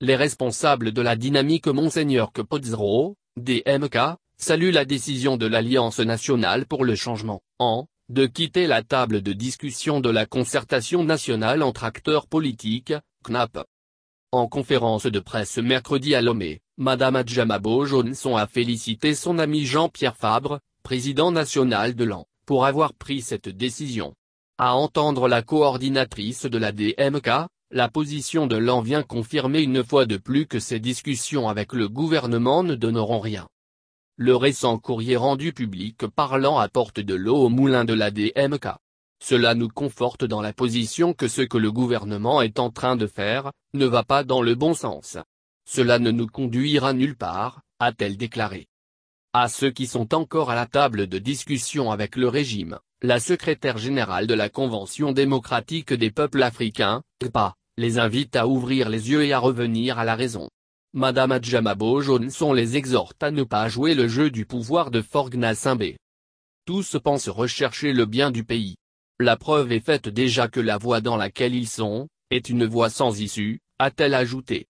Les responsables de la dynamique Monseigneur Potzro, DMK, saluent la décision de l'Alliance nationale pour le changement, en, de quitter la table de discussion de la concertation nationale entre acteurs politiques, CNAP. En conférence de presse mercredi à Lomé, Madame Adjamabo Johnson a félicité son ami Jean-Pierre Fabre, président national de l'AN, pour avoir pris cette décision. À entendre la coordinatrice de la DMK, la position de l'AN vient confirmer une fois de plus que ces discussions avec le gouvernement ne donneront rien. Le récent courrier rendu public parlant apporte de l'eau au moulin de la DMK. Cela nous conforte dans la position que ce que le gouvernement est en train de faire, ne va pas dans le bon sens. Cela ne nous conduira nulle part, a-t-elle déclaré. À ceux qui sont encore à la table de discussion avec le régime, la secrétaire générale de la Convention démocratique des peuples africains, les invite à ouvrir les yeux et à revenir à la raison. Madame Adjamabo sont les exhorte à ne pas jouer le jeu du pouvoir de Forgna Simbé. Tous pensent rechercher le bien du pays. La preuve est faite déjà que la voie dans laquelle ils sont, est une voie sans issue, a-t-elle ajouté.